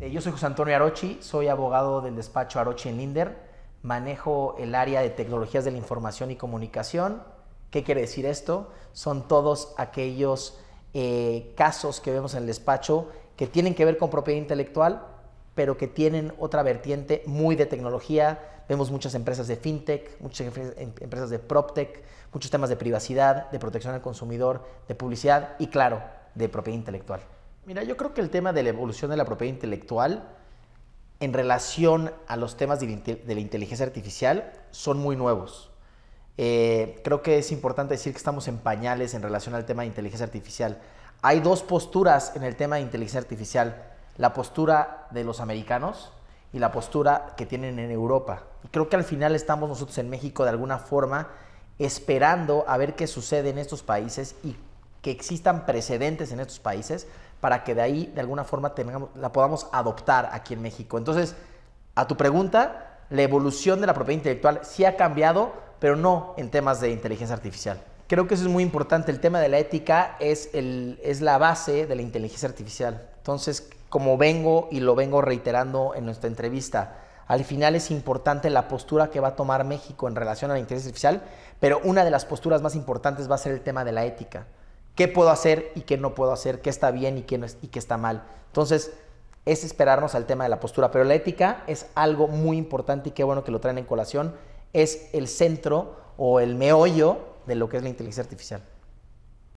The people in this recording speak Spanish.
Eh, yo soy José Antonio Arochi, soy abogado del despacho Arochi en Linder, manejo el área de tecnologías de la información y comunicación. ¿Qué quiere decir esto? Son todos aquellos eh, casos que vemos en el despacho que tienen que ver con propiedad intelectual, pero que tienen otra vertiente muy de tecnología. Vemos muchas empresas de fintech, muchas em, em, empresas de proptech, muchos temas de privacidad, de protección al consumidor, de publicidad y claro, de propiedad intelectual. Mira, yo creo que el tema de la evolución de la propiedad intelectual en relación a los temas de, la inteligencia artificial son muy nuevos. Eh, creo que es importante decir que estamos en pañales en relación al tema de inteligencia artificial. Hay dos posturas en el tema de inteligencia artificial. La postura de los americanos y la postura que tienen en Europa. Y creo que al final estamos nosotros en México de alguna forma esperando a ver qué sucede en estos países y que existan precedentes en estos países para que de ahí de alguna forma la podamos adoptar aquí en México. Entonces, a tu pregunta, la evolución de la propiedad intelectual sí ha cambiado, pero no en temas de inteligencia artificial. Creo que eso es muy importante. El tema de la ética es, es la base de la inteligencia artificial. Entonces, como vengo y lo vengo reiterando en nuestra entrevista, al final es importante la postura que va a tomar México en relación a la inteligencia artificial, pero una de las posturas más importantes va a ser el tema de la ética qué puedo hacer y qué no puedo hacer, qué está bien y qué, no y qué está mal. Entonces, es esperarnos al tema de la postura, pero la ética es algo muy importante y qué bueno que lo traen en colación, es el centro o el meollo de lo que es la inteligencia artificial.